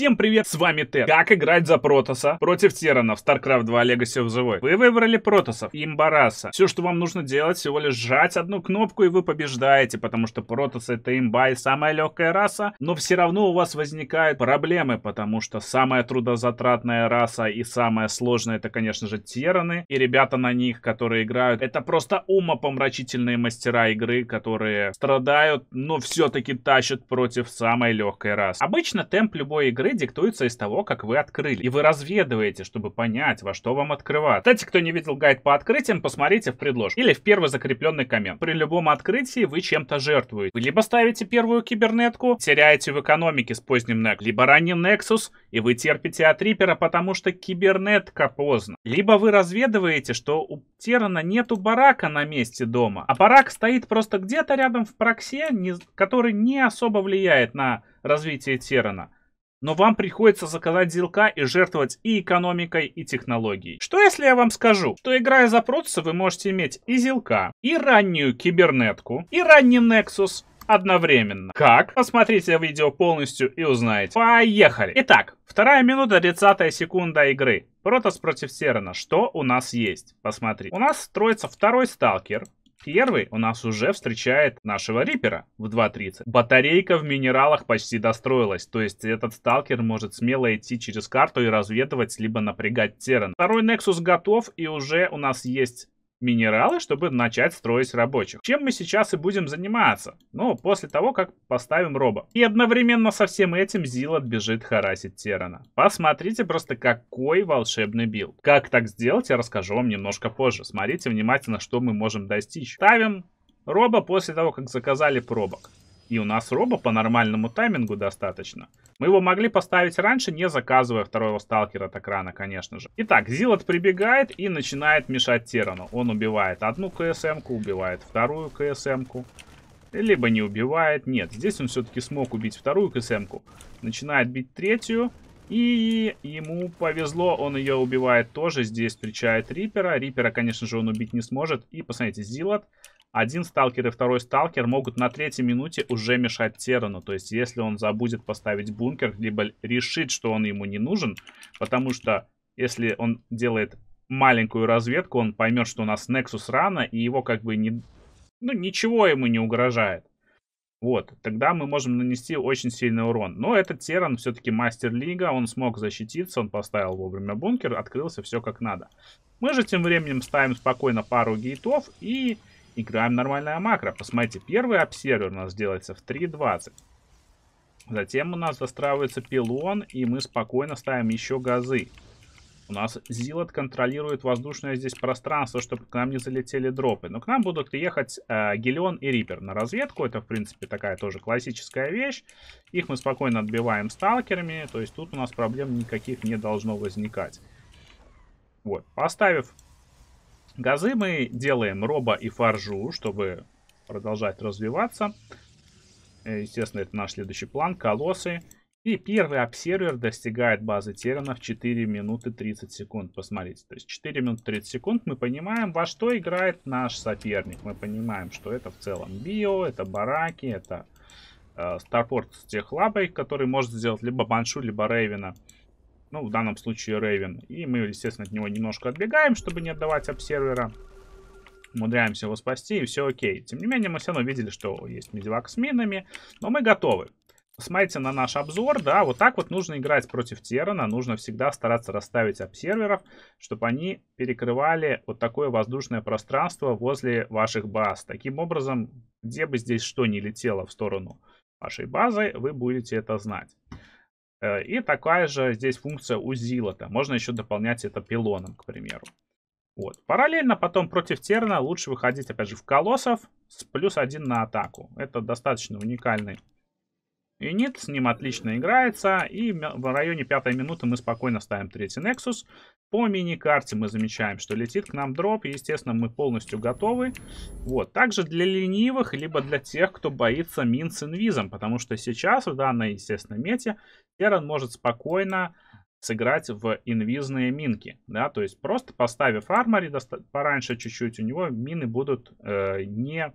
Всем привет, с вами Тер. Как играть за Протоса против Террана в StarCraft 2 Legacy of the Void? Вы выбрали Протосов, имбараса. Все, что вам нужно делать, всего лишь сжать одну кнопку и вы побеждаете, потому что Протос это имба и самая легкая раса, но все равно у вас возникают проблемы, потому что самая трудозатратная раса и самая сложная это, конечно же, Тераны. И ребята на них, которые играют, это просто умопомрачительные мастера игры, которые страдают, но все-таки тащат против самой легкой расы. Обычно темп любой игры диктуется из того, как вы открыли. И вы разведываете, чтобы понять, во что вам открывать. Кстати, кто не видел гайд по открытиям, посмотрите в предложке или в первый закрепленный коммент. При любом открытии вы чем-то жертвуете. Вы либо ставите первую кибернетку, теряете в экономике с поздним Нек, либо ранний Nexus, и вы терпите от Рипера, потому что кибернетка поздно. Либо вы разведываете, что у Терана нету барака на месте дома, а барак стоит просто где-то рядом в проксе, не, который не особо влияет на развитие Терана но вам приходится заказать зелка и жертвовать и экономикой, и технологией. Что если я вам скажу, что играя за Протса вы можете иметь и зелка, и раннюю кибернетку, и ранний Nexus, одновременно. Как? Посмотрите видео полностью и узнаете. Поехали! Итак, вторая минута, 30 секунда игры. Протос против Серена. Что у нас есть? Посмотри. У нас строится второй сталкер. Первый у нас уже встречает нашего Рипера в 2.30. Батарейка в минералах почти достроилась, то есть этот сталкер может смело идти через карту и разведывать, либо напрягать Террен. Второй Nexus готов и уже у нас есть минералы, чтобы начать строить рабочих. Чем мы сейчас и будем заниматься, ну, после того, как поставим роба. И одновременно со всем этим Зилот бежит харасить Терана. Посмотрите просто какой волшебный билд. Как так сделать, я расскажу вам немножко позже. Смотрите внимательно, что мы можем достичь. Ставим роба после того, как заказали пробок. И у нас роба по нормальному таймингу достаточно. Мы его могли поставить раньше, не заказывая второго сталкера так рано, конечно же. Итак, Зилот прибегает и начинает мешать Терану. Он убивает одну КСМ-ку, убивает вторую КСМ-ку. Либо не убивает. Нет, здесь он все-таки смог убить вторую КСМ-ку. Начинает бить третью. И ему повезло, он ее убивает тоже. Здесь встречает Рипера. Рипера, конечно же, он убить не сможет. И посмотрите, Зилот один сталкер и второй сталкер могут на третьей минуте уже мешать Терану. То есть, если он забудет поставить бункер, либо решит, что он ему не нужен, потому что если он делает маленькую разведку, он поймет, что у нас Нексус рано, и его как бы не... ну, ничего ему не угрожает. Вот, тогда мы можем нанести очень сильный урон. Но этот Теран все-таки мастер лига, он смог защититься, он поставил вовремя бункер, открылся все как надо. Мы же тем временем ставим спокойно пару гейтов и играем нормальное макро. Посмотрите, первый обсервер у нас делается в 3.20. Затем у нас застраивается пилон, и мы спокойно ставим еще газы. У нас Зилот контролирует воздушное здесь пространство, чтобы к нам не залетели дропы. Но к нам будут ехать э, Гелион и Рипер на разведку. Это, в принципе, такая тоже классическая вещь. Их мы спокойно отбиваем сталкерами. То есть тут у нас проблем никаких не должно возникать. Вот, поставив Газы мы делаем роба и фаржу, чтобы продолжать развиваться. Э, естественно, это наш следующий план. Колоссы. И первый обсервер достигает базы Терена в 4 минуты 30 секунд. Посмотрите, то есть 4 минуты 30 секунд мы понимаем, во что играет наш соперник. Мы понимаем, что это в целом био, это бараки, это э, Старпорт с тех лабой, который может сделать либо Баншу, либо Рейвена. Ну, в данном случае Raven. И мы, естественно, от него немножко отбегаем, чтобы не отдавать обсервера. Умудряемся его спасти, и все окей. Тем не менее, мы все равно видели, что есть медивак с минами. Но мы готовы. Посмотрите на наш обзор, да, вот так вот нужно играть против Террана, нужно всегда стараться расставить обсерверов, чтобы они перекрывали вот такое воздушное пространство возле ваших баз. Таким образом, где бы здесь что ни летело в сторону вашей базы, вы будете это знать. Э, и такая же здесь функция у зилота. Можно еще дополнять это пилоном, к примеру. Вот. Параллельно потом против терна лучше выходить, опять же, в колоссов с плюс один на атаку. Это достаточно уникальный юнит, с ним отлично играется. И в районе пятой минуты мы спокойно ставим третий нексус По мини-карте мы замечаем, что летит к нам дроп, и, естественно, мы полностью готовы. Вот, также для ленивых, либо для тех, кто боится мин с инвизом, потому что сейчас в данной, естественно, мете Терран может спокойно сыграть в инвизные минки, да, то есть просто поставив армори пораньше чуть-чуть, у него мины будут э, не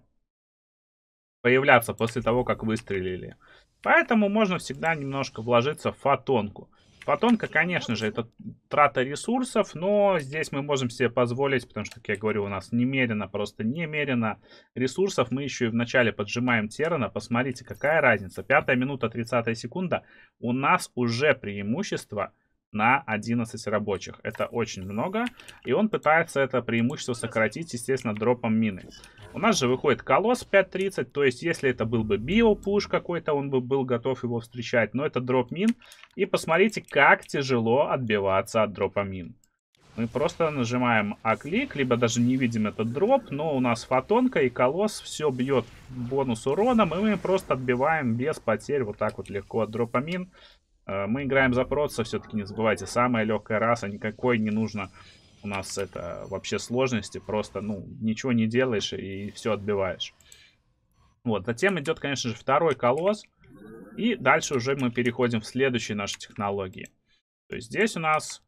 появляться после того, как выстрелили. Поэтому можно всегда немножко вложиться в фотонку. Фотонка, конечно же, это трата ресурсов, но здесь мы можем себе позволить, потому что, как я говорю, у нас немерено, просто немерено ресурсов. Мы еще и вначале поджимаем Террана. Посмотрите, какая разница. Пятая минута, тридцатая секунда. У нас уже преимущество – на 11 рабочих. Это очень много. И он пытается это преимущество сократить, естественно, дропом мины. У нас же выходит колосс 5.30, то есть если это был бы био-пуш какой-то, он бы был готов его встречать, но это дроп мин. И посмотрите, как тяжело отбиваться от дропа мин. Мы просто нажимаем а либо даже не видим этот дроп, но у нас фотонка и колосс все бьет бонус урона, и мы просто отбиваем без потерь вот так вот легко от дропа мин. Э, мы играем за проца, все-таки не забывайте, самая легкая раса, никакой не нужно у нас это вообще сложности, просто, ну, ничего не делаешь и все отбиваешь. Вот, затем идет, конечно же, второй колосс, и дальше уже мы переходим в следующие наши технологии. То есть здесь у нас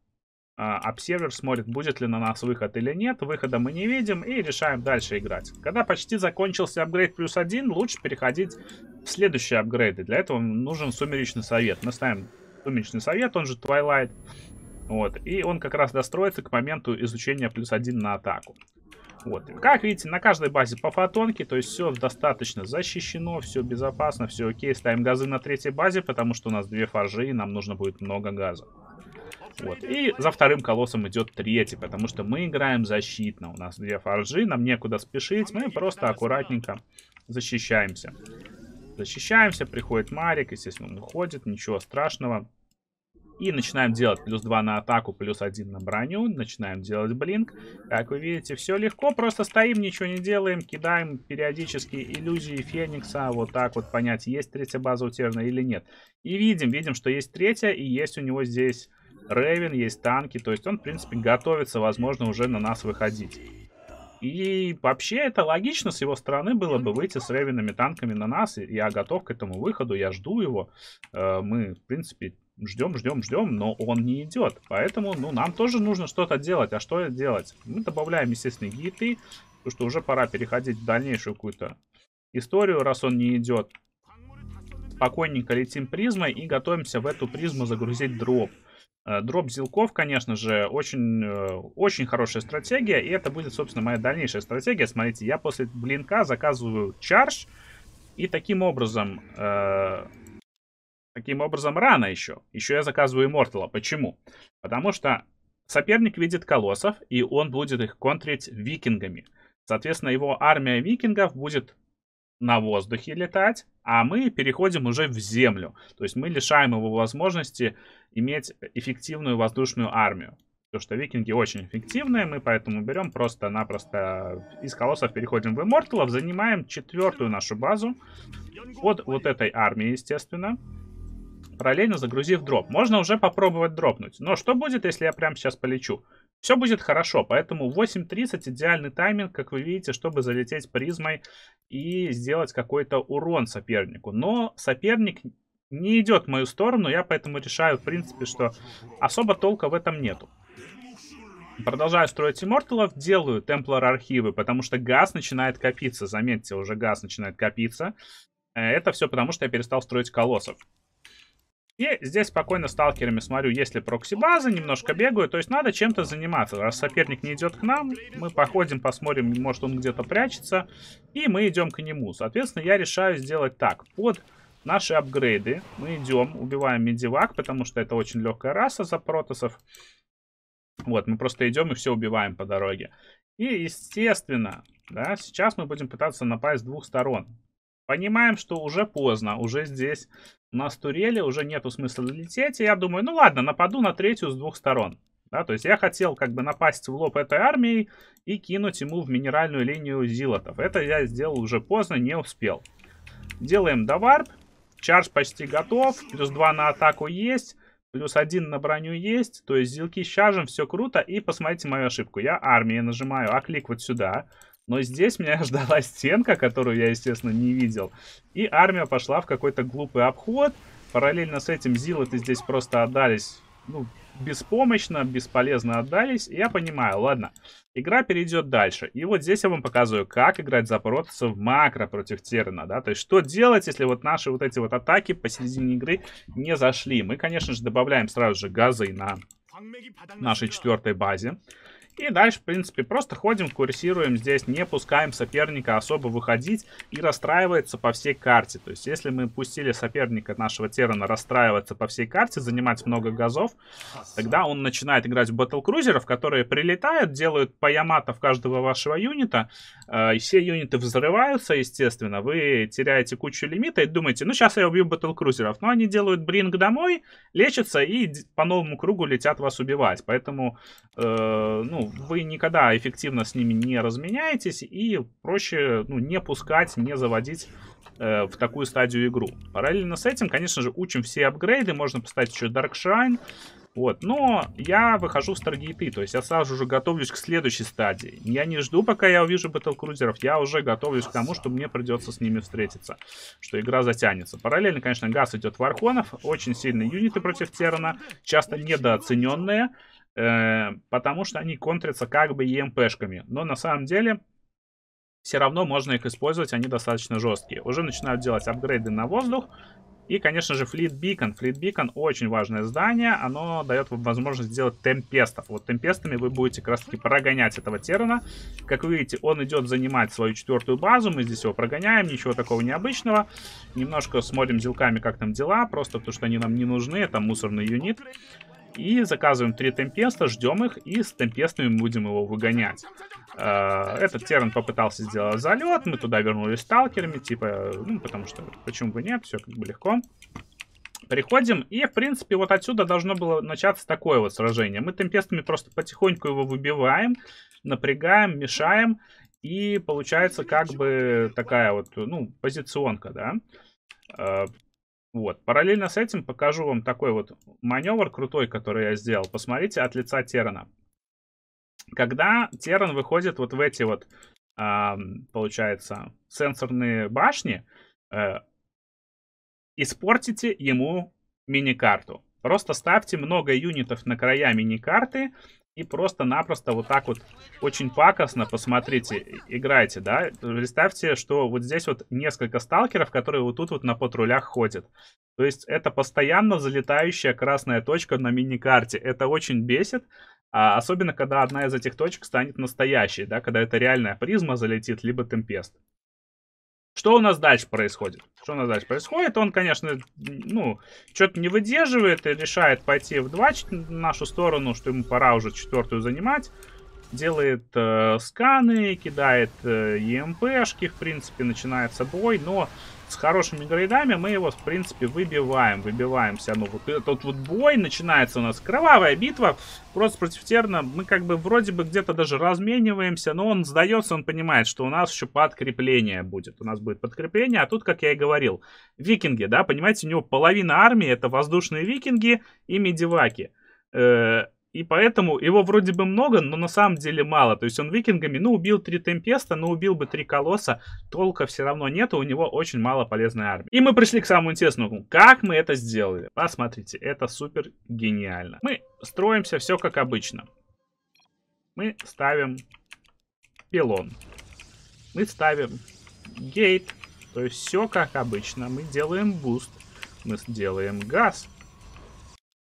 а, обсервер смотрит, будет ли на нас выход или нет. Выхода мы не видим и решаем дальше играть. Когда почти закончился апгрейд плюс один, лучше переходить в следующие апгрейды. Для этого нужен сумеречный совет. Мы ставим сумеречный совет, он же Twilight. Вот, и он как раз достроится к моменту изучения плюс один на атаку. Вот, как видите, на каждой базе по фотонке, то есть все достаточно защищено, все безопасно, все окей. Ставим газы на третьей базе, потому что у нас две фаржи и нам нужно будет много газа. Вот. И за вторым колоссом идет третий, потому что мы играем защитно. У нас две фаржи, нам некуда спешить, мы просто аккуратненько защищаемся. Защищаемся, приходит Марик, естественно, он уходит, ничего страшного. И начинаем делать плюс 2 на атаку, плюс 1 на броню. Начинаем делать блинк. Как вы видите, все легко. Просто стоим, ничего не делаем. Кидаем периодически иллюзии Феникса. Вот так вот понять, есть третья база утерна или нет. И видим, видим, что есть третья. И есть у него здесь Рейвен, есть танки. То есть он, в принципе, готовится, возможно, уже на нас выходить. И вообще это логично с его стороны было бы выйти с ревенными танками на нас. Я готов к этому выходу, я жду его. Э, мы, в принципе, ждем, ждем, ждем, но он не идет. Поэтому, ну, нам тоже нужно что-то делать. А что делать? Мы добавляем, естественно, гиты, потому что уже пора переходить в дальнейшую какую-то историю, раз он не идет. Спокойненько летим призмой и готовимся в эту призму загрузить дроп. Э, дроп зилков, конечно же, очень, э, очень хорошая стратегия, и это будет, собственно, моя дальнейшая стратегия. Смотрите, я после блинка заказываю чарж, и таким образом, э, таким образом рано еще. Еще я заказываю иммортала. Почему? Потому что соперник видит колоссов, и он будет их контрить викингами. Соответственно, его армия викингов будет на воздухе летать, а мы переходим уже в землю. То есть мы лишаем его возможности иметь эффективную воздушную армию. Потому что викинги очень эффективные, мы поэтому берем просто-напросто из колоссов переходим в имморталов, занимаем четвертую нашу базу под вот этой армией, естественно параллельно загрузив дроп. Можно уже попробовать дропнуть. Но что будет, если я прямо сейчас полечу? Все будет хорошо, поэтому 8.30 идеальный тайминг, как вы видите, чтобы залететь призмой и сделать какой-то урон сопернику. Но соперник не идет в мою сторону, я поэтому решаю, в принципе, что особо толка в этом нету. Продолжаю строить имморталов, делаю темплар архивы, потому что газ начинает копиться. Заметьте, уже газ начинает копиться. Э, это все потому, что я перестал строить колоссов. И здесь спокойно сталкерами смотрю, есть ли прокси-базы, немножко бегаю. То есть надо чем-то заниматься. Раз соперник не идет к нам, мы походим, посмотрим, может он где-то прячется. И мы идем к нему. Соответственно, я решаю сделать так. Под наши апгрейды мы идем, убиваем медивак, потому что это очень легкая раса за протосов. Вот, мы просто идем и все убиваем по дороге. И, естественно, да, сейчас мы будем пытаться напасть с двух сторон. Понимаем, что уже поздно, уже здесь у нас турели, уже нету смысла лететь. И я думаю, ну ладно, нападу на третью с двух сторон. Да, то есть я хотел как бы напасть в лоб этой армии и кинуть ему в минеральную линию зилотов. Это я сделал уже поздно, не успел. Делаем доварп. Чарж почти готов. Плюс два на атаку есть. Плюс один на броню есть. То есть зилки с чаржем, все круто. И посмотрите мою ошибку. Я армии нажимаю, а клик вот сюда. Но здесь меня ждала стенка, которую я, естественно, не видел. И армия пошла в какой-то глупый обход. Параллельно с этим зилоты здесь просто отдались, ну, беспомощно, бесполезно отдались. И Я понимаю, ладно. Игра перейдет дальше. И вот здесь я вам показываю, как играть за в макро против Терна, да. То есть, что делать, если вот наши вот эти вот атаки посередине игры не зашли. Мы, конечно же, добавляем сразу же газы на нашей четвертой базе. И дальше, в принципе, просто ходим, курсируем здесь, не пускаем соперника особо выходить и расстраивается по всей карте. То есть, если мы пустили соперника нашего Террана расстраиваться по всей карте, занимать много газов, тогда он начинает играть в батл-крузеров, которые прилетают, делают по в каждого вашего юнита. Э, все юниты взрываются, естественно. Вы теряете кучу лимита и думаете, ну, сейчас я убью батл-крузеров. Но они делают бринг домой, лечатся и по новому кругу летят вас убивать. Поэтому, э, ну, вы никогда эффективно с ними не разменяетесь, и проще ну, не пускать, не заводить э, в такую стадию игру. Параллельно с этим, конечно же, учим все апгрейды, можно поставить еще Dark Shrine, вот, но я выхожу в Старгейты, e то есть я сразу же готовлюсь к следующей стадии. Я не жду, пока я увижу батлкрузеров, я уже готовлюсь к тому, что мне придется с ними встретиться, что игра затянется. Параллельно, конечно, газ идет в Архонов, очень сильные юниты против Террана, часто недооцененные, Э, потому что они контрятся как бы emp Но на самом деле все равно можно их использовать, они достаточно жесткие. Уже начинают делать апгрейды на воздух. И, конечно же, fleet beacon, fleet beacon очень важное здание. Оно дает вам возможность сделать темпестов. Вот темпестами вы будете как раз таки прогонять этого террена. Как вы видите, он идет занимать свою четвертую базу. Мы здесь его прогоняем, ничего такого необычного. Немножко смотрим зилками, как там дела. Просто потому что они нам не нужны. Это мусорный юнит. И заказываем три темпеста, ждем их, и с темпестами будем его выгонять. Э, этот терн попытался сделать залет, мы туда вернулись сталкерами, типа, ну, потому что почему бы нет, все как бы легко. Приходим, и, в принципе, вот отсюда должно было начаться такое вот сражение. Мы темпестами просто потихоньку его выбиваем, напрягаем, мешаем, и получается как бы такая вот, ну, позиционка, да. Э, вот. Параллельно с этим покажу вам такой вот маневр крутой, который я сделал. Посмотрите от лица Терана. Когда Теран выходит вот в эти вот, получается, сенсорные башни, э, испортите ему мини-карту. Просто ставьте много юнитов на края мини-карты, и просто-напросто вот так вот очень пакостно, посмотрите, играйте, да. Представьте, что вот здесь вот несколько сталкеров, которые вот тут вот на патрулях ходят. То есть это постоянно залетающая красная точка на мини карте Это очень бесит, а особенно когда одна из этих точек станет настоящей, да, когда это реальная призма залетит, либо темпест. Что у нас дальше происходит? Что у нас дальше происходит? Он, конечно, ну, что-то не выдерживает и решает пойти в 2 нашу сторону, что ему пора уже четвертую занимать. Делает э, сканы, кидает э, ЕМПшки, эм в принципе, начинается бой, но с хорошими грейдами мы его, в принципе, выбиваем. Выбиваемся. Ну, вот этот вот бой. Начинается у нас кровавая битва. Просто против Терна мы как бы вроде бы где-то даже размениваемся. Но он сдается, он понимает, что у нас еще подкрепление будет. У нас будет подкрепление. А тут, как я и говорил, викинги, да, понимаете, у него половина армии это воздушные викинги и медиваки. Э -э и поэтому его вроде бы много, но на самом деле мало. То есть он викингами, ну, убил три Темпеста, но ну, убил бы три Колосса. Толка все равно нету, у него очень мало полезной армии. И мы пришли к самому интересному. Как мы это сделали? Посмотрите, это супер гениально. Мы строимся все как обычно. Мы ставим пилон. Мы ставим гейт. То есть все как обычно. Мы делаем буст. Мы делаем газ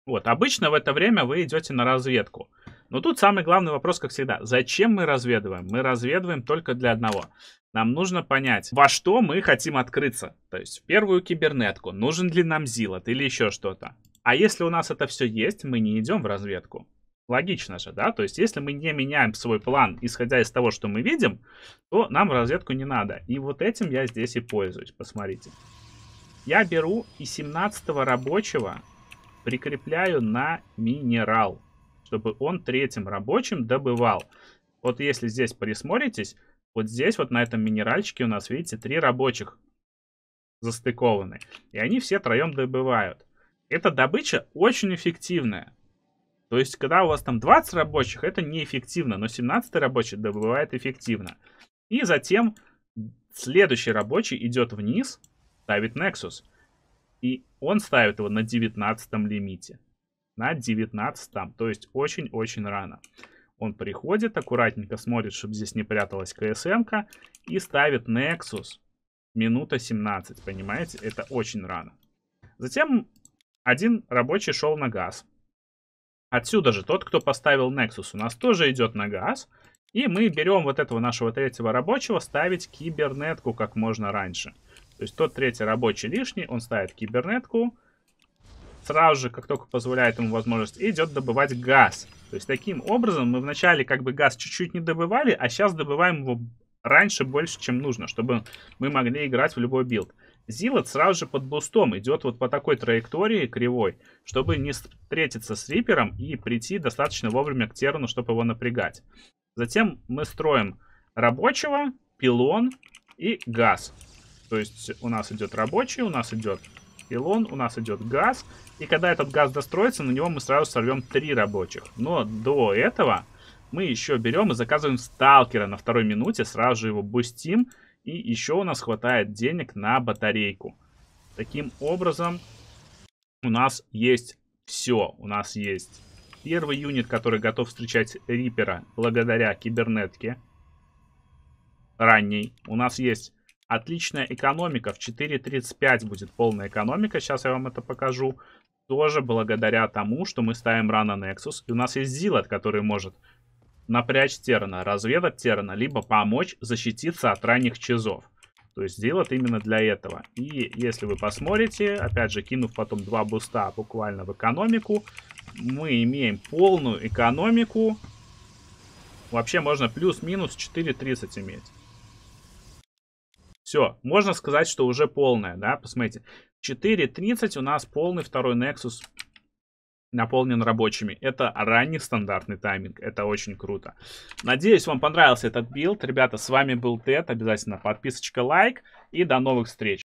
вот, обычно в это время вы идете на разведку. Но тут самый главный вопрос, как всегда, зачем мы разведываем? Мы разведываем только для одного. Нам нужно понять, во что мы хотим открыться. То есть в первую кибернетку, нужен ли нам зилот или еще что-то. А если у нас это все есть, мы не идем в разведку. Логично же, да? То есть, если мы не меняем свой план, исходя из того, что мы видим, то нам разведку не надо. И вот этим я здесь и пользуюсь, посмотрите. Я беру и 17 рабочего прикрепляю на минерал, чтобы он третьим рабочим добывал. Вот если здесь присмотритесь, вот здесь вот на этом минеральчике у нас, видите, три рабочих застыкованы. И они все троем добывают. Эта добыча очень эффективная. То есть, когда у вас там 20 рабочих, это неэффективно, но 17 рабочий добывает эффективно. И затем следующий рабочий идет вниз, ставит Nexus. И он ставит его на 19 лимите. На 19, то есть очень-очень рано. Он приходит, аккуратненько смотрит, чтобы здесь не пряталась ксм и ставит Nexus. Минута 17, понимаете? Это очень рано. Затем один рабочий шел на газ. Отсюда же тот, кто поставил Nexus, у нас тоже идет на газ. И мы берем вот этого нашего третьего рабочего ставить кибернетку как можно раньше. То есть тот третий рабочий лишний, он ставит кибернетку, сразу же, как только позволяет ему возможность, идет добывать газ. То есть таким образом мы вначале как бы газ чуть-чуть не добывали, а сейчас добываем его раньше больше, чем нужно, чтобы мы могли играть в любой билд. Зилот сразу же под бустом идет вот по такой траектории кривой, чтобы не встретиться с Рипером и прийти достаточно вовремя к Терну, чтобы его напрягать. Затем мы строим рабочего, пилон и газ. То есть у нас идет рабочий, у нас идет пилон, у нас идет газ. И когда этот газ достроится, на него мы сразу сорвем три рабочих. Но до этого мы еще берем и заказываем сталкера на второй минуте, сразу же его бустим. И еще у нас хватает денег на батарейку. Таким образом, у нас есть все. У нас есть первый юнит, который готов встречать Рипера благодаря кибернетке ранней. У нас есть Отличная экономика. В 4.35 будет полная экономика. Сейчас я вам это покажу. Тоже благодаря тому, что мы ставим рано Nexus. И у нас есть Зилот, который может напрячь Терна, разведать Терна, либо помочь защититься от ранних чизов. То есть Зилот именно для этого. И если вы посмотрите, опять же, кинув потом два буста буквально в экономику, мы имеем полную экономику. Вообще можно плюс-минус 4.30 иметь. Все, можно сказать, что уже полная, да, посмотрите. 4.30 у нас полный второй Nexus наполнен рабочими. Это ранний стандартный тайминг, это очень круто. Надеюсь, вам понравился этот билд. Ребята, с вами был Тед, обязательно подписочка, лайк и до новых встреч.